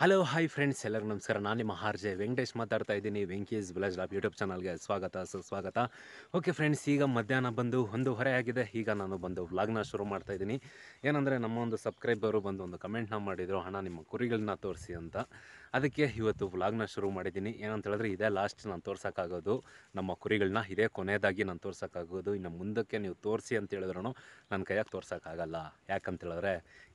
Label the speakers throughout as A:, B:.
A: hello hi friends ಎಲ್ಲರಿಗೂ ನಮಸ್ಕಾರ ನಾನು ನಿಮ್ಮ ಜೆ ವೆಂಕಟೇಶ್ ಮಾತಾಡ್ತಾ ಇದ್ದೀನಿ ವೆಂಕೀಸ್ ವಿಲೇಜ್ ಲಾಬ್ ಯೂಟ್ಯೂಬ್ ಚಾನಲ್ಗೆ ಸ್ವಾಗತ ಸುಸ್ವಾಗತ ಓಕೆ ಫ್ರೆಂಡ್ಸ್ ಈಗ ಮಧ್ಯಾಹ್ನ ಬಂದು ಒಂದು ಹೊರೆ ಆಗಿದೆ ಈಗ ನಾನು ಬಂದು ವ್ಲಾಗ್ನ ಶುರು ಮಾಡ್ತಾ ಇದ್ದೀನಿ ಏನಂದರೆ ನಮ್ಮ ಒಂದು ಸಬ್ಸ್ಕ್ರೈಬರು ಬಂದು ಒಂದು ಕಮೆಂಟ್ನ ಮಾಡಿದರು ಹಣ ನಿಮ್ಮ ಕುರಿಗಳನ್ನ ತೋರಿಸಿ ಅಂತ ಅದಕ್ಕೆ ಇವತ್ತು ವ್ಲಾಗ್ನ ಶುರು ಮಾಡಿದ್ದೀನಿ ಏನಂತ ಹೇಳಿದ್ರೆ ಇದೇ ಲಾಸ್ಟ್ ನಾನು ತೋರ್ಸೋಕ್ಕಾಗೋದು ನಮ್ಮ ಕುರಿಗಳನ್ನ ಇದೇ ಕೊನೆಯದಾಗಿ ನಾನು ತೋರ್ಸೋಕ್ಕಾಗೋದು ಇನ್ನು ಮುಂದಕ್ಕೆ ನೀವು ತೋರಿಸಿ ಅಂತ ಹೇಳಿದ್ರೂ ನನ್ನ ಕೈಯಾಗೆ ತೋರ್ಸೋಕ್ಕಾಗಲ್ಲ ಯಾಕಂತ ಹೇಳಿದ್ರೆ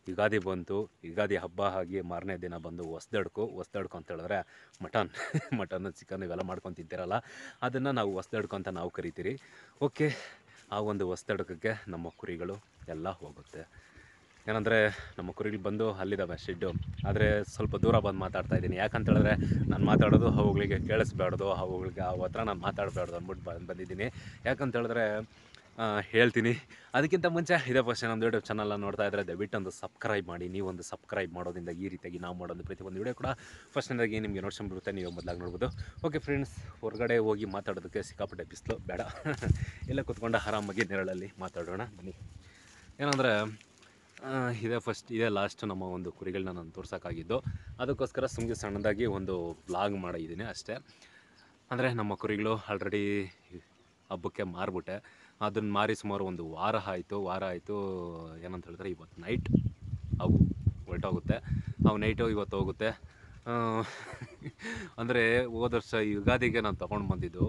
A: ಯುಗಾದಿ ಬಂತು ಯುಗಾದಿ ಹಬ್ಬ ಆಗಿ ಮಾರನೇ ದಿನ ಬಂದು ಹೊಸ್ದಡ್ಕು ಹೊಸ್ದಡ್ಕು ಅಂತ ಹೇಳಿದ್ರೆ ಮಟನ್ ಮಟನ್ ಚಿಕನ್ ಇವೆಲ್ಲ ಮಾಡ್ಕೊಂಡು ತಿಂತಿರಲ್ಲ ಅದನ್ನು ನಾವು ಹೊಸ್ದಡ್ಕು ಅಂತ ನಾವು ಕರಿತೀರಿ ಓಕೆ ಆ ಒಂದು ಹೊಸ್ದಡ್ಕಕ್ಕೆ ನಮ್ಮ ಕುರಿಗಳು ಎಲ್ಲ ಹೋಗುತ್ತೆ ಏನಂದರೆ ನಮ್ಮ ಕುರಿಗಳು ಬಂದು ಅಲ್ಲಿದ್ದಾವೆ ಶೆಡ್ಡು ಆದರೆ ಸ್ವಲ್ಪ ದೂರ ಬಂದು ಮಾತಾಡ್ತಾ ಇದ್ದೀನಿ ಯಾಕಂತೇಳಿದ್ರೆ ನಾನು ಮಾತಾಡೋದು ಅವುಗಳಿಗೆ ಕೇಳಿಸ್ಬಾರ್ದು ಅವುಗಳಿಗೆ ಆ ಹತ್ರ ನಾನು ಮಾತಾಡಬಾರ್ದು ಅಂದ್ಬಿಟ್ಟು ಬಂದು ಬಂದಿದ್ದೀನಿ ಯಾಕಂತೇಳಿದ್ರೆ ಹೇಳ್ತೀನಿ ಅದಕ್ಕಿಂತ ಮುಂಚೆ ಇದೇ ಫಸ್ಟ್ ನಮ್ಮದು ಯೂಟ್ಯೂಬ್ ಚಾನಲ್ನ ನೋಡ್ತಾ ಇದ್ದರೆ ದಯವಿಟ್ಟು ಒಂದು ಸಬ್ಸ್ಕ್ರೈಬ್ ಮಾಡಿ ನೀವೊಂದು ಸಬ್ಸ್ಕ್ರೈಬ್ ಮಾಡೋದಿಂದ ಈ ರೀತಿಯಾಗಿ ನಾವು ಮಾಡೋದು ಪ್ರತಿಯೊಂದು ವಿಡಿಯೋ ಕೂಡ ಫಸ್ಟ್ನೇದಾಗಿ ನಿಮಗೆ ನೋಡ್ಸ್ಕೊಂಡ್ಬಿಡುತ್ತೆ ನೀವು ಮೊದಲಾಗಿ ನೋಡ್ಬೋದು ಓಕೆ ಫ್ರೆಂಡ್ಸ್ ಹೊರಗಡೆ ಹೋಗಿ ಮಾತಾಡೋದಕ್ಕೆ ಸಿಕ್ಕಾಪಟ್ಟೆ ಬಿಸಿಲು ಬೇಡ ಎಲ್ಲ ಕುತ್ಕೊಂಡು ಆರಾಮಾಗಿ ನೆರಳಲ್ಲಿ ಮಾತಾಡೋಣ ಬನ್ನಿ ಏನಂದರೆ ಇದೇ ಫಸ್ಟ್ ಇದೇ ಲಾಸ್ಟ್ ನಮ್ಮ ಒಂದು ಕುರಿಗಳನ್ನ ನಾನು ತೋರ್ಸೋಕ್ಕಾಗಿದ್ದು ಅದಕ್ಕೋಸ್ಕರ ಸುಮ್ಮನೆ ಸಣ್ಣದಾಗಿ ಒಂದು ಬ್ಲಾಗ್ ಮಾಡಿದ್ದೀನಿ ಅಷ್ಟೇ ಅಂದರೆ ನಮ್ಮ ಕುರಿಗಳು ಆಲ್ರೆಡಿ ಹಬ್ಬಕ್ಕೆ ಮಾರಿಬಿಟ್ಟೆ ಅದನ್ನು ಮಾರಿ ಸುಮಾರು ಒಂದು ವಾರ ಆಯಿತು ವಾರ ಆಯಿತು ಏನಂತ ಹೇಳಿದ್ರೆ ಇವತ್ತು ನೈಟ್ ಅವು ಹೊಲ್ಟೋಗುತ್ತೆ ಅವು ನೈಟು ಇವತ್ತು ಹೋಗುತ್ತೆ ಅಂದರೆ ಹೋದ ವರ್ಷ ಯುಗಾದಿಗೆ ನಾನು ತೊಗೊಂಡು ಬಂದಿದ್ದು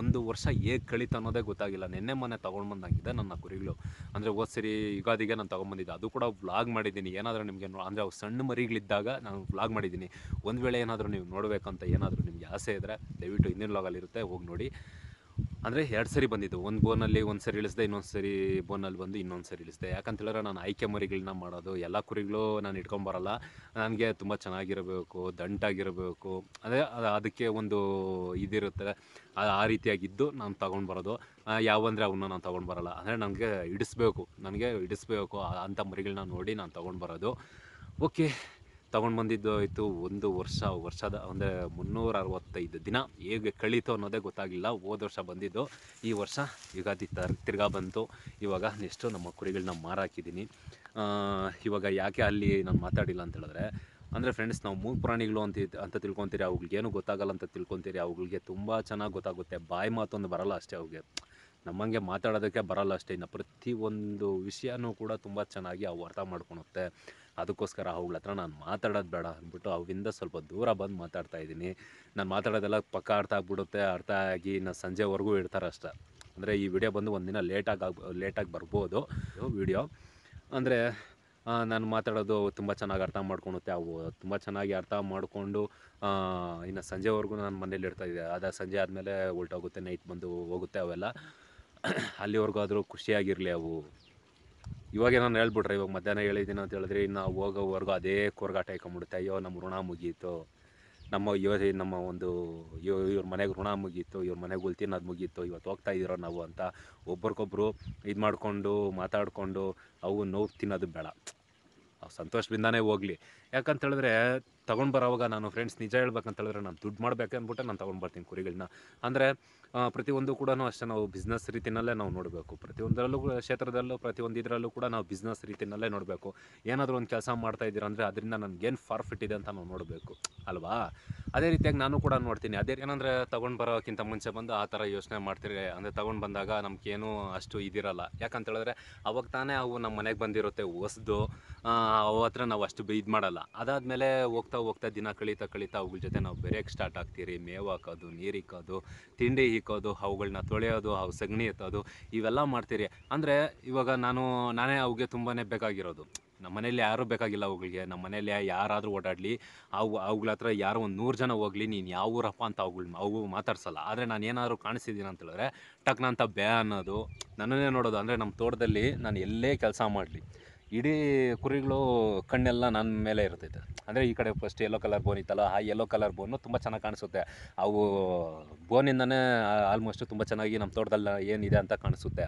A: ಒಂದು ವರ್ಷ ಹೇಗೆ ಕಳೀತು ಅನ್ನೋದೇ ಗೊತ್ತಾಗಿಲ್ಲ ನಿನ್ನೆ ಮೊನ್ನೆ ತೊಗೊಂಡು ಬಂದಂಗಿದೆ ನನ್ನ ಕುರಿಗಳು ಅಂದರೆ ಹೋದ ಸರಿ ಯುಗಾದಿಗೆ ನಾನು ತೊಗೊಂಬಂದಿದ್ದೆ ಅದು ಕೂಡ ವ್ಲಾಗ್ ಮಾಡಿದ್ದೀನಿ ಏನಾದರೂ ನಿಮಗೆ ಅಂದರೆ ಅವು ಸಣ್ಣ ಮರಿಗಳಿದ್ದಾಗ ನಾನು ವ್ಲಾಗ್ ಮಾಡಿದ್ದೀನಿ ಒಂದು ವೇಳೆ ಏನಾದರೂ ನೀವು ನೋಡಬೇಕಂತ ಏನಾದರೂ ನಿಮಗೆ ಆಸೆ ಇದ್ದರೆ ದಯವಿಟ್ಟು ಹಿಂದಿನ ಇರುತ್ತೆ ಹೋಗಿ ನೋಡಿ ಅಂದರೆ ಎರಡು ಸರಿ ಬಂದಿದ್ದು ಒಂದು ಬೋನಲ್ಲಿ ಒಂದು ಸರಿ ಇಳಿಸ್ದೆ ಇನ್ನೊಂದು ಸರಿ ಬೋನಲ್ಲಿ ಬಂದು ಇನ್ನೊಂದು ಸರಿ ಇಳಿಸ್ದೆ ಯಾಕಂತೇಳಿದ್ರೆ ನಾನು ಆಯ್ಕೆ ಮರಿಗಳನ್ನ ಮಾಡೋದು ಎಲ್ಲ ಕುರಿಗಳು ನಾನು ಇಟ್ಕೊಂಬರಲ್ಲ ನನಗೆ ತುಂಬ ಚೆನ್ನಾಗಿರಬೇಕು ದಂಟಾಗಿರಬೇಕು ಅಂದರೆ ಅದಕ್ಕೆ ಒಂದು ಇದಿರುತ್ತೆ ಆ ರೀತಿಯಾಗಿದ್ದು ನಾನು ತೊಗೊಂಡು ಬರೋದು ಯಾವಂದರೆ ಅವನ್ನ ನಾನು ತೊಗೊಂಡು ಬರೋಲ್ಲ ಅಂದರೆ ನನಗೆ ಇಡಿಸ್ಬೇಕು ನನಗೆ ಇಡಿಸ್ಬೇಕು ಅಂಥ ಮರಿಗಳನ್ನ ನೋಡಿ ನಾನು ತೊಗೊಂಡು ಬರೋದು ಓಕೆ ತೊಗೊಂಡು ಬಂದಿದ್ದು ಇತ್ತು ಒಂದು ವರ್ಷ ವರ್ಷದ ಅಂದರೆ ಮುನ್ನೂರ ಅರವತ್ತೈದು ದಿನ ಹೇಗೆ ಕಳೀತು ಅನ್ನೋದೇ ಗೊತ್ತಾಗಿಲ್ಲ ಹೋದ ವರ್ಷ ಬಂದಿದ್ದು ಈ ವರ್ಷ ಯುಗಾದಿ ತರ್ ತಿರ್ಗಾ ಬಂತು ಇವಾಗ ನೆಕ್ಸ್ಟು ನಮ್ಮ ಕುರಿಗಳನ್ನ ಮಾರಾಕಿದ್ದೀನಿ ಇವಾಗ ಯಾಕೆ ಅಲ್ಲಿ ನಾನು ಮಾತಾಡಿಲ್ಲ ಅಂತ ಹೇಳಿದ್ರೆ ಅಂದರೆ ಫ್ರೆಂಡ್ಸ್ ನಾವು ಮೂರು ಪ್ರಾಣಿಗಳು ಅಂತ ಅಂತ ತಿಳ್ಕೊತೀರಿ ಅವ್ಗಳಿಗೆ ಏನು ಗೊತ್ತಾಗಲ್ಲ ಅಂತ ತಿಳ್ಕೊತೀರಿ ಅವುಗಳಿಗೆ ತುಂಬ ಚೆನ್ನಾಗಿ ಗೊತ್ತಾಗುತ್ತೆ ಬಾಯಿ ಮಾತೊಂದು ಬರಲ್ಲ ಅಷ್ಟೇ ಅವ್ಗೆ ನಮ್ಮಂಗೆ ಮಾತಾಡೋದಕ್ಕೆ ಬರಲ್ಲ ಅಷ್ಟೇ ಇನ್ನು ಪ್ರತಿಯೊಂದು ವಿಷಯನೂ ಕೂಡ ತುಂಬ ಚೆನ್ನಾಗಿ ಅವು ಅರ್ಥ ಮಾಡ್ಕೊಳುತ್ತೆ ಅದಕ್ಕೋಸ್ಕರ ಅವುಗಳ ಹತ್ರ ನಾನು ಮಾತಾಡೋದು ಬೇಡ ಅಂದ್ಬಿಟ್ಟು ಅವಿಂದ ಸ್ವಲ್ಪ ದೂರ ಬಂದು ಮಾತಾಡ್ತಾ ಇದ್ದೀನಿ ನಾನು ಮಾತಾಡೋದೆಲ್ಲ ಪಕ್ಕ ಅರ್ಥ ಆಗ್ಬಿಡುತ್ತೆ ಅರ್ಥ ಆಗಿ ನಾನು ಸಂಜೆವರೆಗೂ ಇಡ್ತಾರೆ ಅಷ್ಟೆ ಅಂದರೆ ಈ ವಿಡಿಯೋ ಬಂದು ಒಂದಿನ ಲೇಟಾಗಿ ಆಗಿ ಲೇಟಾಗಿ ಬರ್ಬೋದು ವಿಡಿಯೋ ಅಂದರೆ ನಾನು ಮಾತಾಡೋದು ತುಂಬ ಚೆನ್ನಾಗಿ ಅರ್ಥ ಮಾಡ್ಕೊಳುತ್ತೆ ಅವು ತುಂಬ ಚೆನ್ನಾಗಿ ಅರ್ಥ ಮಾಡಿಕೊಂಡು ಇನ್ನು ಸಂಜೆವರೆಗೂ ನಾನು ಮನೇಲಿ ಇರ್ತಾಯಿದ್ದೆ ಅದ ಸಂಜೆ ಆದಮೇಲೆ ಉಲ್ಟೋಗುತ್ತೆ ನೈಟ್ ಬಂದು ಹೋಗುತ್ತೆ ಅವೆಲ್ಲ ಅಲ್ಲಿವರೆಗೂ ಆದರೂ ಖುಷಿಯಾಗಿರಲಿ ಅವು ಇವಾಗ ನಾನು ಹೇಳ್ಬಿಟ್ರೆ ಇವಾಗ ಮಧ್ಯಾಹ್ನ ಹೇಳಿದ್ದೀನಿ ಅಂತ ಹೇಳಿದ್ರೆ ಇನ್ನು ಹೋಗೋವರೆಗೂ ಅದೇ ಕೋರ್ಗಾಟ ಇಕ್ಕೊಂಬಿಡುತ್ತೆ ಅಯ್ಯೋ ನಮ್ಮ ಋಣ ಮುಗೀತು ನಮ್ಮ ಯುವ ನಮ್ಮ ಒಂದು ಇವ್ರ ಮನೆಗೆ ಋಣ ಮುಗೀತು ಇವ್ರ ಮನೆಗೆ ಗುಲ್ ತಿನ್ನೋದು ಮುಗೀತು ಇವತ್ತು ಹೋಗ್ತಾ ಇದ್ದೀರೋ ನಾವು ಅಂತ ಒಬ್ರಿಗೊಬ್ರು ಇದು ಮಾಡಿಕೊಂಡು ಮಾತಾಡಿಕೊಂಡು ಅವು ನೋವು ತಿನ್ನೋದು ಬೇಡ ಸಂತೋಷದಿಂದನೇ ಹೋಗ್ಲಿ ಯಾಕಂತ ಹೇಳಿದ್ರೆ ತೊಗೊಂಡು ಬರೋವಾಗ ನಾನು ಫ್ರೆಂಡ್ಸ್ ನಿಜ ಹೇಳ್ಬೇಕಂತ ಹೇಳಿದ್ರೆ ನಾನು ದುಡ್ಡು ಮಾಡಬೇಕು ಅಂದ್ಬಿಟ್ಟು ನಾನು ತೊಗೊಂಡು ಬರ್ತೀನಿ ಕುರಿಗಳನ್ನ ಅಂದರೆ ಪ್ರತಿಯೊಂದು ಕೂಡ ಅಷ್ಟೇ ನಾವು ಬಿಸ್ನೆಸ್ ರೀತಿಯಲ್ಲೇ ನಾವು ನೋಡಬೇಕು ಪ್ರತಿಯೊಂದರಲ್ಲೂ ಕ್ಷೇತ್ರದಲ್ಲೂ ಪ್ರತಿಯೊಂದು ಇದರಲ್ಲೂ ಕೂಡ ನಾವು ಬಿಸ್ನೆಸ್ ರೀತಿಯಲ್ಲೇ ನೋಡಬೇಕು ಏನಾದರೂ ಒಂದು ಕೆಲಸ ಮಾಡ್ತಾ ಇದ್ದೀರಾ ಅಂದರೆ ಅದರಿಂದ ನನಗೇನು ಫಾರ್ಫಿಟ್ ಇದೆ ಅಂತ ನಾವು ನೋಡಬೇಕು ಅಲ್ವಾ ಅದೇ ರೀತಿಯಾಗಿ ನಾನು ಕೂಡ ನೋಡ್ತೀನಿ ಅದೇ ಏನಂದರೆ ತೊಗೊಂಡು ಬರೋಕ್ಕಿಂತ ಮುಂಚೆ ಬಂದು ಆ ಥರ ಯೋಚನೆ ಮಾಡ್ತೀರಿ ಅಂದರೆ ತೊಗೊಂಡು ಬಂದಾಗ ನಮಗೇನು ಅಷ್ಟು ಇದಿರಲ್ಲ ಯಾಕಂತ ಹೇಳಿದ್ರೆ ಅವಾಗ ತಾನೇ ಅವು ನಮ್ಮ ಮನೆಗೆ ಬಂದಿರುತ್ತೆ ಹೊಸ್ದು ಅವ ಹತ್ರ ನಾವು ಅಷ್ಟು ಇದು ಮಾಡಲ್ಲ ಅದಾದಮೇಲೆ ಹೋಗ್ತಾ ಹೋಗ್ತಾ ದಿನ ಕಳೀತಾ ಕಳೀತಾ ಅವುಗಳ ಜೊತೆ ನಾವು ಬೆರೆಯಕ್ಕೆ ಸ್ಟಾರ್ಟ್ ಆಗ್ತೀರಿ ಮೇವು ಹಾಕೋದು ನೀರು ಇಕ್ಕೋದು ತಿಂಡಿ ಇಕ್ಕೋದು ಅವುಗಳನ್ನ ತೊಳೆಯೋದು ಅವು ಸಗಣಿ ಎತ್ತೋದು ಇವೆಲ್ಲ ಮಾಡ್ತೀರಿ ಅಂದರೆ ಇವಾಗ ನಾನು ನಾನೇ ಅವ್ಗೆ ತುಂಬಾ ಬೇಕಾಗಿರೋದು ನಮ್ಮ ಮನೇಲಿ ಯಾರೂ ಬೇಕಾಗಿಲ್ಲ ಅವುಗಳಿಗೆ ನಮ್ಮ ಮನೇಲಿ ಯಾರಾದರೂ ಓಡಾಡಲಿ ಅವು ಅವುಗಳ ಹತ್ರ ಯಾರೋ ಒಂದು ನೂರು ಜನ ಹೋಗಲಿ ನೀನು ಯಾವ ಊರಪ್ಪ ಅಂತ ಅವುಗಳನ್ನ ಅವು ಮಾತಾಡ್ಸಲ್ಲ ಆದರೆ ನಾನು ಏನಾದರೂ ಕಾಣಿಸಿದ್ದೀನಿ ಅಂತ ಹೇಳಿದ್ರೆ ಟಕ್ನಂತ ಬೇ ಅನ್ನೋದು ನನ್ನನ್ನೇ ನೋಡೋದು ಅಂದರೆ ನಮ್ಮ ತೋಟದಲ್ಲಿ ನಾನು ಎಲ್ಲೇ ಕೆಲಸ ಮಾಡಲಿ ಇಡೀ ಕುರಿಗಳು ಕಣ್ಣೆಲ್ಲ ನನ್ನ ಮೇಲೆ ಇರ್ತೈತೆ ಅಂದರೆ ಈ ಕಡೆ ಫಸ್ಟ್ ಯೆಲ್ಲೋ ಕಲರ್ ಬೋನ್ ಇತ್ತಲ್ಲ ಆ ಯೆಲ್ಲೋ ಕಲರ್ ಬೋನು ತುಂಬ ಚೆನ್ನಾಗಿ ಕಾಣಿಸುತ್ತೆ ಅವು ಬೋನಿಂದನೇ ಆಲ್ಮೋಸ್ಟ್ ತುಂಬ ಚೆನ್ನಾಗಿ ನಮ್ಮ ತೋಟದಲ್ಲಿ ಏನಿದೆ ಅಂತ ಕಾಣಿಸುತ್ತೆ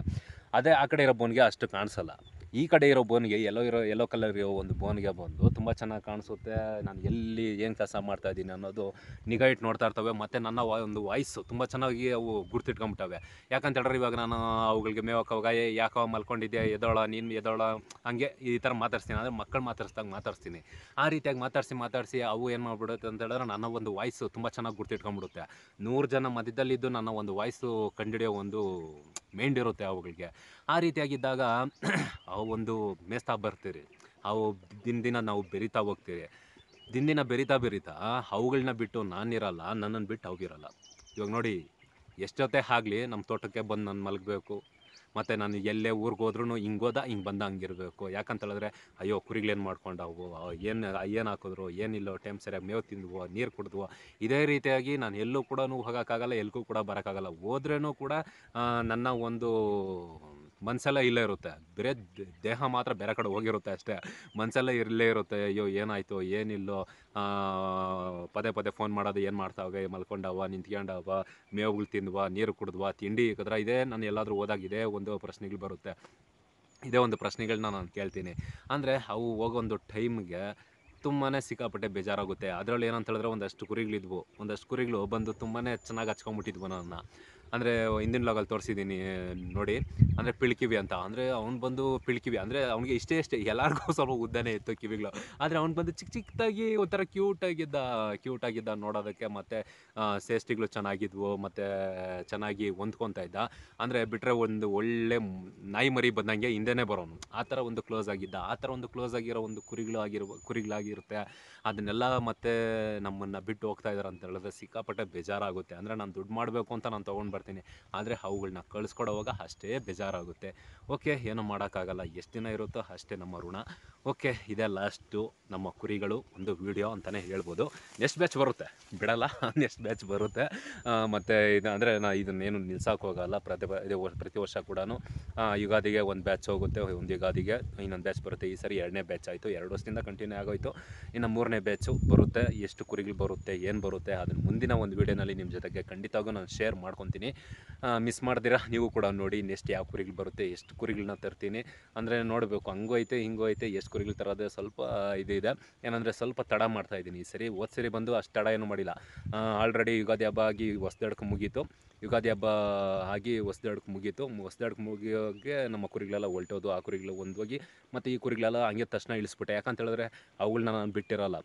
A: ಅದೇ ಆ ಕಡೆ ಇರೋ ಬೋನ್ಗೆ ಅಷ್ಟು ಕಾಣಿಸಲ್ಲ ಈ ಕಡೆ ಇರೋ ಬೋನ್ಗೆ ಎಲ್ಲೋ ಇರೋ ಎಲ್ಲೋ ಕಲರ್ ಇರೋ ಒಂದು ಬೋನ್ಗೆ ಬಂದು ತುಂಬ ಚೆನ್ನಾಗಿ ಕಾಣಿಸುತ್ತೆ ನಾನು ಎಲ್ಲಿ ಏನು ಕೆಲಸ ಮಾಡ್ತಾ ಇದ್ದೀನಿ ಅನ್ನೋದು ನಿಗಾ ಇಟ್ಟು ನೋಡ್ತಾ ಇರ್ತವೆ ಮತ್ತು ನನ್ನ ಒಂದು ವಾಯ್ಸು ತುಂಬ ಚೆನ್ನಾಗಿ ಅವು ಗುರ್ತಿಟ್ಕೊಂಬಿಟ್ಟವೆ ಯಾಕಂತ ಹೇಳಿದ್ರೆ ಇವಾಗ ನಾನು ಅವುಗಳಿಗೆ ಏ ಯಾಕೋ ಮಲ್ಕೊಂಡಿದ್ದೆ ಎದೋಳ ನೀನು ಎದೋಳ ಹಂಗೆ ಈ ಥರ ಮಾತಾಡ್ಸ್ತೀನಿ ಅಂದರೆ ಮಕ್ಕಳು ಮಾತಾಡ್ಸ್ದಂಗೆ ಮಾತಾಡ್ಸ್ತೀನಿ ಆ ರೀತಿಯಾಗಿ ಮಾತಾಡಿಸಿ ಮಾತಾಡಿಸಿ ಅವು ಏನು ಮಾಡ್ಬಿಡುತ್ತೆ ಅಂತ ಹೇಳಿದ್ರೆ ನನ್ನ ಒಂದು ವಾಯ್ಸು ತುಂಬ ಚೆನ್ನಾಗಿ ಗುರ್ತಿಟ್ಕೊಂಡ್ಬಿಡುತ್ತೆ ನೂರು ಜನ ಮಧ್ಯದಲ್ಲಿದ್ದು ನನ್ನ ಒಂದು ವಾಯ್ಸು ಕಂಡಿಡಿಯೋ ಒಂದು ಮೇಂಡ್ ಇರುತ್ತೆ ಅವುಗಳಿಗೆ ಆ ರೀತಿಯಾಗಿದ್ದಾಗ ಆ ಒಂದು ಮೇಸ್ತಾ ಬರ್ತೀರಿ ಅವು ದಿನ ದಿನ ನಾವು ಬೆರಿತಾ ಹೋಗ್ತೀರಿ ದಿನ ದಿನ ಬೆರಿತಾ ಬೆರಿತಾ ಅವುಗಳನ್ನ ಬಿಟ್ಟು ನಾನಿರಲ್ಲ ನನ್ನನ್ನು ಬಿಟ್ಟು ಅವಿರಲ್ಲ ಇವಾಗ ನೋಡಿ ಎಷ್ಟೊತ್ತೆ ಆಗಲಿ ನಮ್ಮ ತೋಟಕ್ಕೆ ಬಂದು ನಾನು ಮಲಗಬೇಕು ಮತ್ತು ನಾನು ಎಲ್ಲೇ ಊರಿಗೆ ಹೋದ್ರೂ ಹೋದ ಹಿಂಗೆ ಬಂದ ಹಂಗಿರಬೇಕು ಯಾಕಂತೇಳಿದ್ರೆ ಅಯ್ಯೋ ಕುರಿಗಳೇನು ಮಾಡ್ಕೊಂಡವು ಏನು ಏನು ಹಾಕಿದ್ರು ಏನಿಲ್ಲೋ ಟೈಮ್ ಸರಿಯಾಗಿ ಮೇವು ತಿಂದ್ವೋ ನೀರು ಕುಡಿದ್ವೋ ಇದೇ ರೀತಿಯಾಗಿ ನಾನು ಎಲ್ಲೂ ಕೂಡ ಹೋಗೋಕ್ಕಾಗಲ್ಲ ಎಲ್ಲಿಗೂ ಕೂಡ ಬರೋಕ್ಕಾಗಲ್ಲ ಹೋದ್ರೂ ಕೂಡ ನನ್ನ ಒಂದು ಮನಸ್ಸೆಲ್ಲ ಇಲ್ಲೇ ಇರುತ್ತೆ ಬೇರೆ ದೇಹ ಮಾತ್ರ ಬೇರೆ ಕಡೆ ಹೋಗಿರುತ್ತೆ ಅಷ್ಟೇ ಮನಸ್ಸೆಲ್ಲ ಇರಲೇ ಇರುತ್ತೆ ಅಯ್ಯೋ ಏನಾಯಿತು ಏನಿಲ್ಲೋ ಪದೇ ಪದೇ ಫೋನ್ ಮಾಡೋದು ಏನು ಮಾಡ್ತಾವೆ ಮಲ್ಕೊಂಡವ ನಿಂತ್ಕೊಂಡವ ಮೇವುಗಳು ತಿಂದುವಾ ನೀರು ಕುಡಿದ್ವಾ ತಿಂಡಿ ಇಕ್ಕಿದ್ರೆ ಇದೇ ನಾನು ಎಲ್ಲಾದರೂ ಹೋದಾಗ ಇದೇ ಒಂದು ಪ್ರಶ್ನೆಗಳು ಬರುತ್ತೆ ಇದೇ ಒಂದು ಪ್ರಶ್ನೆಗಳನ್ನ ನಾನು ಕೇಳ್ತೀನಿ ಅಂದರೆ ಅವು ಹೋಗೊಂದು ಟೈಮ್ಗೆ ತುಂಬಾ ಸಿಕ್ಕಾಪಟ್ಟೆ ಬೇಜಾರಾಗುತ್ತೆ ಅದರಲ್ಲಿ ಏನಂತ ಹೇಳಿದ್ರೆ ಒಂದಷ್ಟು ಕುರಿಗಳಿದ್ವು ಒಂದಷ್ಟು ಕುರಿಗಳು ಬಂದು ತುಂಬಾ ಚೆನ್ನಾಗಿ ಹಚ್ಕೊಂಬಿಟ್ಟಿದ್ವು ನನ್ನ ಅಂದರೆ ಹಿಂದಿನ ಲಾಗಲ್ಲಿ ತೋರಿಸಿದ್ದೀನಿ ನೋಡಿ ಅಂದರೆ ಪಿಳ್ಕಿವಿ ಅಂತ ಅಂದರೆ ಅವ್ನು ಬಂದು ಪಿಳ್ಕಿವಿ ಅಂದರೆ ಅವ್ನಿಗೆ ಇಷ್ಟೇ ಇಷ್ಟೇ ಎಲ್ಲರಿಗೂ ಸ್ವಲ್ಪ ಉದ್ದನೇ ಇತ್ತು ಕಿವಿಗಳು ಆದರೆ ಅವ್ನು ಬಂದು ಚಿಕ್ಕ ಚಿಕ್ಕದಾಗಿ ಒಂಥರ ಕ್ಯೂಟಾಗಿದ್ದ ಕ್ಯೂಟಾಗಿದ್ದ ನೋಡೋದಕ್ಕೆ ಮತ್ತು ಸೇಸ್ಟಿಗಳು ಚೆನ್ನಾಗಿದ್ವು ಮತ್ತು ಚೆನ್ನಾಗಿ ಹೊಂದ್ಕೊತಾ ಇದ್ದ ಅಂದರೆ ಬಿಟ್ಟರೆ ಒಂದು ಒಳ್ಳೆ ನಾಯಿ ಮರಿ ಬಂದಂಗೆ ಹಿಂದೆನೇ ಬರೋನು ಆ ಥರ ಒಂದು ಕ್ಲೋಸ್ ಆಗಿದ್ದ ಆ ಥರ ಒಂದು ಕ್ಲೋಸ್ ಆಗಿರೋ ಒಂದು ಕುರಿಗಳು ಆಗಿರುವ ಕುರಿಗಳಾಗಿರುತ್ತೆ ಅದನ್ನೆಲ್ಲ ಮತ್ತೆ ನಮ್ಮನ್ನು ಬಿಟ್ಟು ಹೋಗ್ತಾ ಅಂತ ಹೇಳಿದ್ರೆ ಸಿಕ್ಕಾಪಟ್ಟೆ ಬೇಜಾರಾಗುತ್ತೆ ಅಂದರೆ ನಾನು ದುಡ್ಡು ಮಾಡಬೇಕು ಅಂತ ನಾನು ತೊಗೊಂಡು ಮಾಡ್ತೀನಿ ಆದರೆ ಅವುಗಳನ್ನ ಕಳಿಸ್ಕೊಡೋವಾಗ ಅಷ್ಟೇ ಬೇಜಾರಾಗುತ್ತೆ ಓಕೆ ಏನೂ ಮಾಡೋಕ್ಕಾಗಲ್ಲ ಎಷ್ಟು ದಿನ ಇರುತ್ತೋ ಅಷ್ಟೇ ನಮ್ಮ ಋಣ ಓಕೆ ಇದೆ ಲಾಸ್ಟು ನಮ್ಮ ಕುರಿಗಳು ಒಂದು ವೀಡಿಯೋ ಅಂತಲೇ ಹೇಳ್ಬೋದು ನೆಕ್ಸ್ಟ್ ಬ್ಯಾಚ್ ಬರುತ್ತೆ ಬಿಡಲ್ಲ ನೆಕ್ಸ್ಟ್ ಬ್ಯಾಚ್ ಬರುತ್ತೆ ಮತ್ತು ಇದು ಅಂದರೆ ನಾ ಇದನ್ನೇನು ನಿಲ್ಸೋಕೆ ಹೋಗೋಲ್ಲ ಪ್ರತಿ ಇದು ಪ್ರತಿ ವರ್ಷ ಕೂಡ ಯುಗಾದಿಗೆ ಒಂದು ಬ್ಯಾಚ್ ಹೋಗುತ್ತೆ ಒಂದು ಯುಗಾದಿಗೆ ಇನ್ನೊಂದು ಬ್ಯಾಚ್ ಬರುತ್ತೆ ಈ ಸರಿ ಎರಡನೇ ಬ್ಯಾಚ್ ಆಯಿತು ಎರಡು ವರ್ಷದಿಂದ ಕಂಟಿನ್ಯೂ ಆಗೋಯಿತು ಇನ್ನು ಮೂರನೇ ಬ್ಯಾಚು ಬರುತ್ತೆ ಎಷ್ಟು ಕುರಿಗಳು ಬರುತ್ತೆ ಏನು ಬರುತ್ತೆ ಅದನ್ನು ಮುಂದಿನ ಒಂದು ವೀಡಿಯೋನಲ್ಲಿ ನಿಮ್ಮ ಜೊತೆಗೆ ಖಂಡಿತವಾಗೂ ನಾನು ಶೇರ್ ಮಾಡ್ಕೊತೀನಿ ಮಿಸ್ ಮಾಡ್ದಿರ ನೀವು ಕೂಡ ನೋಡಿ ನೆಕ್ಸ್ಟ್ ಯಾವ ಕುರಿಗಳು ಬರುತ್ತೆ ಎಷ್ಟು ಕುರಿಗಳನ್ನ ತರ್ತೀನಿ ಅಂದರೆ ನೋಡಬೇಕು ಹಂಗೋ ಐತೆ ಹಿಂಗೋ ಐತೆ ಎಷ್ಟು ಕುರಿಗಳು ತರೋದೇ ಸ್ವಲ್ಪ ಇದೆ ಏನಂದರೆ ಸ್ವಲ್ಪ ತಡ ಮಾಡ್ತಾ ಇದ್ದೀನಿ ಈ ಸರಿ ಹೋದ ಸರಿ ಬಂದು ಅಷ್ಟು ತಡ ಏನು ಮಾಡಿಲ್ಲ ಆಲ್ರೆಡಿ ಯುಗಾದಿ ಹಬ್ಬ ಆಗಿ ಹೊಸ್ದಾಡ್ಕೊ ಮುಗೀತು ಯುಗಾದಿ ಹಬ್ಬ ಆಗಿ ಹೊಸ್ದಾಡ್ಕೊ ಮುಗೀತು ಹೊಸ್ದಾಡ್ಕೊ ಮುಗಿಯೋಕ್ಕೆ ನಮ್ಮ ಕುರಿಗಳೆಲ್ಲ ಹೊಲ್ಟೋದು ಆ ಕುರಿಗಳು ಒಂದು ಹೋಗಿ ಮತ್ತು ಈ ಕುರಿಗಳೆಲ್ಲ ಹಂಗೆ ತಕ್ಷಣ ಇಳಿಸ್ಬಿಟ್ಟೆ ಯಾಕಂತ ಹೇಳಿದ್ರೆ ಅವುಗಳನ್ನ ನಾನು ಬಿಟ್ಟಿರಲ್ಲ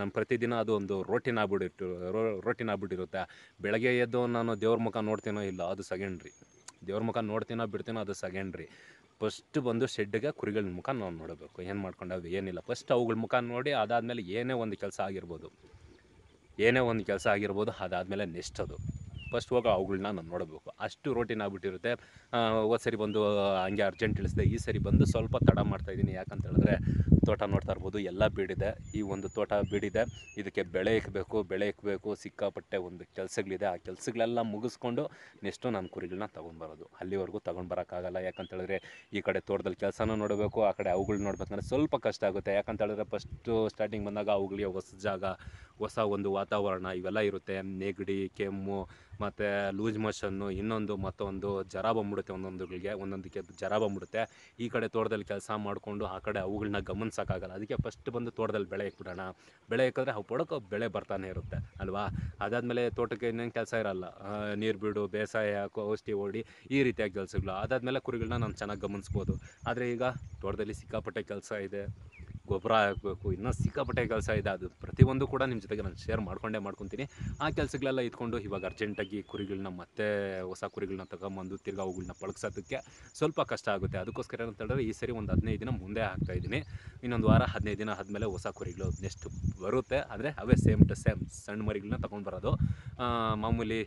A: ನಮ್ಮ ಪ್ರತಿದಿನ ಅದು ಒಂದು ರೋಟಿನ ಆಗ್ಬಿಟ್ಟಿರ್ತು ರೋ ರೋಟಿನ ಆಗ್ಬಿಟ್ಟಿರುತ್ತೆ ಬೆಳಗ್ಗೆ ಎದ್ದು ನಾನು ದೇವ್ರ ಮುಖ ನೋಡ್ತೀನೋ ಇಲ್ಲ ಅದು ಸೆಕೆಂಡ್ರಿ ದೇವ್ರ ಮುಖ ನೋಡ್ತೀನೋ ಬಿಡ್ತೀನೋ ಅದು ಸೆಕೆಂಡ್ರಿ ಫಸ್ಟ್ ಬಂದು ಶೆಡ್ಗೆ ಕುರಿಗಳ ಮುಖ ನಾವು ನೋಡಬೇಕು ಏನು ಮಾಡ್ಕೊಂಡಾವೆ ಏನಿಲ್ಲ ಫಸ್ಟ್ ಅವುಗಳ ಮುಖ ನೋಡಿ ಅದಾದಮೇಲೆ ಏನೇ ಒಂದು ಕೆಲಸ ಆಗಿರ್ಬೋದು ಏನೇ ಒಂದು ಕೆಲಸ ಆಗಿರ್ಬೋದು ಅದಾದಮೇಲೆ ನೆಕ್ಸ್ಟ್ ಅದು ಫಸ್ಟ್ ಹೋಗೋ ಅವುಗಳನ್ನ ನಾನು ನೋಡಬೇಕು ಅಷ್ಟು ರೋಟಿನ ಆಗಿಬಿಟ್ಟಿರುತ್ತೆ ಹೋದ ಸರಿ ಬಂದು ಹಂಗೆ ಅರ್ಜೆಂಟ್ ಇಳಿಸಿದೆ ಈ ಸರಿ ಬಂದು ಸ್ವಲ್ಪ ತಡ ಮಾಡ್ತಾಯಿದ್ದೀನಿ ಯಾಕಂತ ಹೇಳಿದ್ರೆ ತೋಟ ನೋಡ್ತಾ ಇರ್ಬೋದು ಎಲ್ಲ ಬೀಡಿದೆ ಈ ಒಂದು ತೋಟ ಬೀಡಿದೆ ಇದಕ್ಕೆ ಬೆಳೆ ಇಕ್ಕಬೇಕು ಬೆಳೆ ಇಕ್ಕಬೇಕು ಸಿಕ್ಕಾಪಟ್ಟೆ ಒಂದು ಕೆಲಸಗಳಿದೆ ಆ ಕೆಲಸಗಳೆಲ್ಲ ಮುಗಿಸ್ಕೊಂಡು ನೆಕ್ಸ್ಟು ನಾನು ಕುರಿಗಳನ್ನ ಬರೋದು ಅಲ್ಲಿವರೆಗೂ ತೊಗೊಂಡು ಬರೋಕ್ಕಾಗಲ್ಲ ಯಾಕಂತ ಹೇಳಿದ್ರೆ ಈ ಕಡೆ ತೋಟದಲ್ಲಿ ಕೆಲಸನೂ ನೋಡಬೇಕು ಆ ಕಡೆ ಅವುಗಳು ನೋಡ್ಬೇಕಂದ್ರೆ ಸ್ವಲ್ಪ ಕಷ್ಟ ಆಗುತ್ತೆ ಯಾಕಂತ ಹೇಳಿದ್ರೆ ಫಸ್ಟು ಸ್ಟಾರ್ಟಿಂಗ್ ಬಂದಾಗ ಅವುಗಳಿಗೆ ಹೊಸ ಜಾಗ ಹೊಸ ಒಂದು ವಾತಾವರಣ ಇವೆಲ್ಲ ಇರುತ್ತೆ ನೆಗಡಿ ಕೆಮ್ಮು ಮತ್ತು ಲೂಸ್ ಮೋಷನ್ನು ಇನ್ನೊಂದು ಮತ್ತೊಂದು ಜರ ಬಂದ್ಬಿಡುತ್ತೆ ಒಂದೊಂದುಗಳಿಗೆ ಒಂದೊಂದಕ್ಕೆ ಜರ ಬಂದ್ಬಿಡುತ್ತೆ ಈ ಕಡೆ ತೋಟದಲ್ಲಿ ಕೆಲಸ ಮಾಡಿಕೊಂಡು ಆ ಕಡೆ ಅವುಗಳನ್ನ ಗಮನಿಸೋಕ್ಕಾಗಲ್ಲ ಅದಕ್ಕೆ ಫಸ್ಟ್ ಬಂದು ತೋಟದಲ್ಲಿ ಬೆಳೆ ಇಕ್ಬಿಡೋಣ ಬೆಳೆ ಇಕ್ಕಿದ್ರೆ ಅವು ಪಡೋಕೆ ಬೆಳೆ ಬರ್ತಾನೆ ಇರುತ್ತೆ ಅಲ್ವಾ ಅದಾದಮೇಲೆ ತೋಟಕ್ಕೆ ಇನ್ನೇನು ಕೆಲಸ ಇರಲ್ಲ ನೀರು ಬಿಡು ಬೇಸಾಯ ಹಾಕೋ ಔಷಧಿ ಓಡಿ ಈ ರೀತಿಯಾಗಿ ಕೆಲಸಗಳು ಅದಾದಮೇಲೆ ಕುರಿಗಳನ್ನ ನಾನು ಚೆನ್ನಾಗಿ ಗಮನಿಸ್ಬೋದು ಆದರೆ ಈಗ ತೋಟದಲ್ಲಿ ಸಿಕ್ಕಾಪಟ್ಟೆ ಕೆಲಸ ಇದೆ ಗೊಬ್ಬರ ಹಾಕಬೇಕು ಇನ್ನೂ ಸಿಕ್ಕಾಪಟ್ಟೆ ಕೆಲಸ ಇದೆ ಅದು ಪ್ರತಿಯೊಂದು ಕೂಡ ನಿಮ್ಮ ಜೊತೆಗೆ ನಾನು ಶೇರ್ ಮಾಡ್ಕೊಂಡೇ ಮಾಡ್ಕೊತೀನಿ ಆ ಕೆಲಸಗಳೆಲ್ಲ ಇದ್ಕೊಂಡು ಇವಾಗ ಅರ್ಜೆಂಟಾಗಿ ಕುರಿಗಳನ್ನ ಮತ್ತೆ ಹೊಸ ಕುರಿಗಳನ್ನ ತಗೊಂಬಂದು ತಿರ್ಗಾ ಅವುಗಳನ್ನ ಪಳಗಿಸೋದಕ್ಕೆ ಸ್ವಲ್ಪ ಕಷ್ಟ ಆಗುತ್ತೆ ಅದಕ್ಕೋಸ್ಕರ ಏನಂತ ಹೇಳಿದ್ರೆ ಈ ಸರಿ ಒಂದು ಹದಿನೈದು ದಿನ ಮುಂದೆ ಹಾಕ್ತಾಯಿದ್ದೀನಿ ಇನ್ನೊಂದು ವಾರ ಹದಿನೈದು ದಿನ ಆದಮೇಲೆ ಹೊಸ ಕುರಿಗಳು ನೆಕ್ಸ್ಟ್ ಬರುತ್ತೆ ಆದರೆ ಅವೇ ಸೇಮ್ ಟು ಸೇಮ್ ಸಣ್ಣ ಮರಿಗಳನ್ನ ತೊಗೊಂಡು ಬರೋದು ಮಾಮೂಲಿ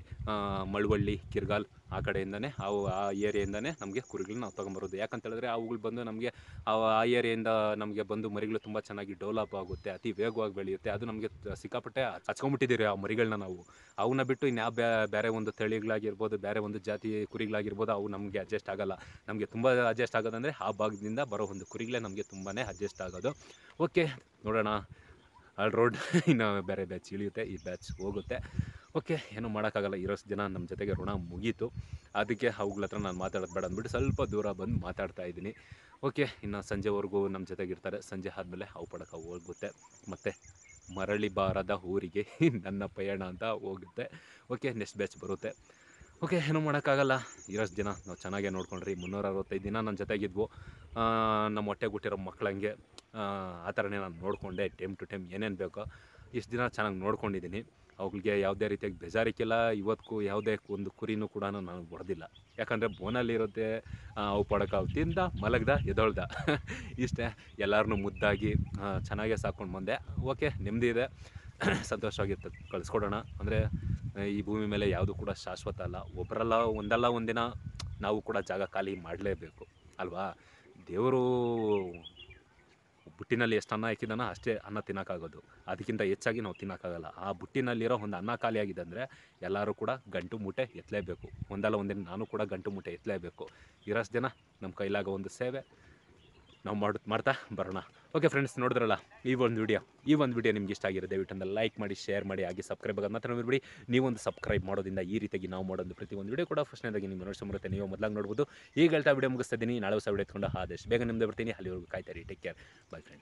A: ಮಳವಳ್ಳಿ ಕಿರ್ಗಾಲ್ ಆ ಕಡೆಯಿಂದನೇ ಅವು ಆ ಏರಿಯಿಂದನೇ ನಮಗೆ ಕುರಿಗಳನ್ನ ನಾವು ತೊಗೊಂಬರೋದು ಯಾಕಂತ ಹೇಳಿದ್ರೆ ಅವುಗಳು ಬಂದು ನಮಗೆ ಆ ಆ ಏರಿಯಿಂದ ನಮಗೆ ಬಂದು ಮರಿಗಳು ತುಂಬ ಚೆನ್ನಾಗಿ ಡೆವಲಪ್ ಆಗುತ್ತೆ ಅತಿ ವೇಗವಾಗಿ ಬೆಳೆಯುತ್ತೆ ಅದು ನಮಗೆ ಸಿಕ್ಕಾಪಟ್ಟೆ ಹಚ್ಕೊಂಡ್ಬಿಟ್ಟಿದ್ದೀರಿ ಆ ಮರಿಗಳನ್ನ ನಾವು ಅವನ್ನ ಬಿಟ್ಟು ಇನ್ಯಾವ ಬೇರೆ ಒಂದು ತಳಿಗಳಾಗಿರ್ಬೋದು ಬೇರೆ ಒಂದು ಜಾತಿ ಕುರಿಗಳಾಗಿರ್ಬೋದು ಅವು ನಮಗೆ ಅಡ್ಜಸ್ಟ್ ಆಗಲ್ಲ ನಮಗೆ ತುಂಬ ಅಡ್ಜಸ್ಟ್ ಆಗೋದಂದರೆ ಆ ಭಾಗದಿಂದ ಬರೋ ಒಂದು ಕುರಿಗಳೇ ನಮಗೆ ತುಂಬಾ ಅಡ್ಜಸ್ಟ್ ಆಗೋದು ಓಕೆ ನೋಡೋಣ ಅಲ್ಲಿ ರೋಡ್ ಇನ್ನು ಬೇರೆ ಬ್ಯಾಚ್ ಇಳಿಯುತ್ತೆ ಈ ಬ್ಯಾಚ್ ಹೋಗುತ್ತೆ ಓಕೆ ಏನು ಮಾಡೋಕ್ಕಾಗಲ್ಲ ಇರೋಷ್ಟು ದಿನ ನಮ್ಮ ಜೊತೆಗೆ ಋಣ ಮುಗೀತು ಅದಕ್ಕೆ ಅವುಗಳ ಹತ್ರ ನಾನು ಮಾತಾಡೋದು ಬೇಡ ಅಂದ್ಬಿಟ್ಟು ಸ್ವಲ್ಪ ದೂರ ಬಂದು ಮಾತಾಡ್ತಾ ಇದ್ದೀನಿ ಓಕೆ ಇನ್ನು ಸಂಜೆವರೆಗೂ ನಮ್ಮ ಜೊತೆಗೆ ಇರ್ತಾರೆ ಸಂಜೆ ಆದಮೇಲೆ ಅವು ಪಡಕ ಹೋಗುತ್ತೆ ಮತ್ತು ಮರಳಿ ಬಾರದ ಊರಿಗೆ ನನ್ನ ಪಯಣ ಅಂತ ಹೋಗುತ್ತೆ ಓಕೆ ನೆಕ್ಸ್ಟ್ ಬ್ಯಾಚ್ ಬರುತ್ತೆ ಓಕೆ ಏನು ಮಾಡೋಕ್ಕಾಗಲ್ಲ ಇರೋಷ್ಟು ದಿನ ನಾವು ಚೆನ್ನಾಗೇ ನೋಡ್ಕೊಂಡ್ರಿ ಮುನ್ನೂರ ಅರವತ್ತೈದು ದಿನ ನನ್ನ ಜೊತೆಗಿದ್ವು ನಮ್ಮ ಹೊಟ್ಟೆ ಹುಟ್ಟಿರೋ ಮಕ್ಕಳಂಗೆ ಆ ಥರನೇ ನಾನು ನೋಡಿಕೊಂಡೆ ಟೈಮ್ ಟು ಟೈಮ್ ಏನೇನು ಬೇಕೋ ಇಷ್ಟು ದಿನ ಚೆನ್ನಾಗಿ ನೋಡ್ಕೊಂಡಿದ್ದೀನಿ ಅವುಗಳಿಗೆ ಯಾವುದೇ ರೀತಿಯಾಗಿ ಬೇಜಾರಿಕೆಲ್ಲ ಇವತ್ತು ಯಾವುದೇ ಒಂದು ಕುರಿನೂ ಕೂಡ ನನಗೆ ಬಡ್ದಿಲ್ಲ ಯಾಕಂದರೆ ಇರೋದೇ ಅವು ಪಡಕ ಅವು ತಿಂದ ಮಲಗ್ದ ಎದೊಳ್ದ ಇಷ್ಟೇ ಎಲ್ಲರೂ ಮುದ್ದಾಗಿ ಚೆನ್ನಾಗೇ ಸಾಕೊಂಡು ಬಂದೆ ಓಕೆ ನೆಮ್ಮದಿ ಇದೆ ಸಂತೋಷವಾಗಿತ್ತು ಕಳಿಸ್ಕೊಡೋಣ ಅಂದರೆ ಈ ಭೂಮಿ ಮೇಲೆ ಯಾವುದು ಕೂಡ ಶಾಶ್ವತ ಅಲ್ಲ ಒಬ್ಬರಲ್ಲ ಒಂದಲ್ಲ ಒಂದಿನ ನಾವು ಕೂಡ ಜಾಗ ಖಾಲಿ ಮಾಡಲೇಬೇಕು ಅಲ್ವಾ ದೇವರು ಬುಟ್ಟಿನಲ್ಲಿ ಎಷ್ಟು ಅನ್ನ ಹಾಕಿದಾನ ಅಷ್ಟೇ ಅನ್ನ ತಿನ್ನೋಕ್ಕಾಗೋದು ಅದಕ್ಕಿಂತ ಹೆಚ್ಚಾಗಿ ನಾವು ತಿನ್ನೋಕ್ಕಾಗಲ್ಲ ಆ ಬುಟ್ಟಿನಲ್ಲಿರೋ ಒಂದು ಅನ್ನ ಖಾಲಿಯಾಗಿದೆ ಅಂದರೆ ಎಲ್ಲರೂ ಕೂಡ ಗಂಟು ಮೂಟೆ ಎತ್ತಲೇಬೇಕು ಒಂದಲ್ಲ ಒಂದಿನ ನಾನು ಕೂಡ ಗಂಟು ಮೂಟೆ ಎತ್ತಲೇಬೇಕು ಇರೋಷ್ಟು ದಿನ ನಮ್ಮ ಕೈಲಾಗೋ ಒಂದು ಸೇವೆ ನಾವು ಮಾಡೋದು ಮಾಡ್ತಾ ಬರೋಣ ಓಕೆ ಫ್ರೆಂಡ್ಸ್ ನೋಡಿದ್ರಲ್ಲ ಈ ಒಂದು ವಿಡಿಯೋ ಈ ಒಂದು ವಿಡಿಯೋ ನಿಮ್ಗೆ ಇಷ್ಟ ಆಗಿರೋ ದಯವಿಟ್ಟು ಲೈಕ್ ಮಾಡಿ ಶೇರ್ ಮಾಡಿ ಆಗಿ ಸಬ್ಸ್ಕ್ರೈಬ್ ಆಗೋದು ಮಾತ್ರ ನೋಡ್ಬಿಡಿ ನೀವೊಂದು ಸಬ್ಸ್ಕ್ರೈಬ್ ಮಾಡೋದಿಂದ ಈ ರೀತಿಯಾಗಿ ನಾವು ಮಾಡೋದು ಪ್ರತಿ ಒಂದು ವೀಡಿಯೋ ಕೂಡ ಫಸ್ಟ್ನೇದಾಗಿ ನಿಮ್ಗೆ ನೋಡ್ಸ್ ಬರುತ್ತೆ ನೀವು ಮೊದಲಾಗಿ ನೋಡ್ಬೋದು ಈಗ ಹೇಳ್ತಾ ವಿಡಿಯೋ ಮುಗಿಸ್ತಿದ್ದೀನಿ ನಾಳೆ ಹೊಸ ವಿಡಿಯೋ ಎತ್ಕೊಂಡು ಆದಷ್ಟು ಬೇಗ ನಿಮ್ದು ಬರ್ತೀನಿ ಅಲ್ಲಿವರೆಗೂ ಕಾಯ್ತಾರೆ ಟೇಕ್ ಕೇರ್ ಬೈ ಫ್ರೆಂಡ್ಸ್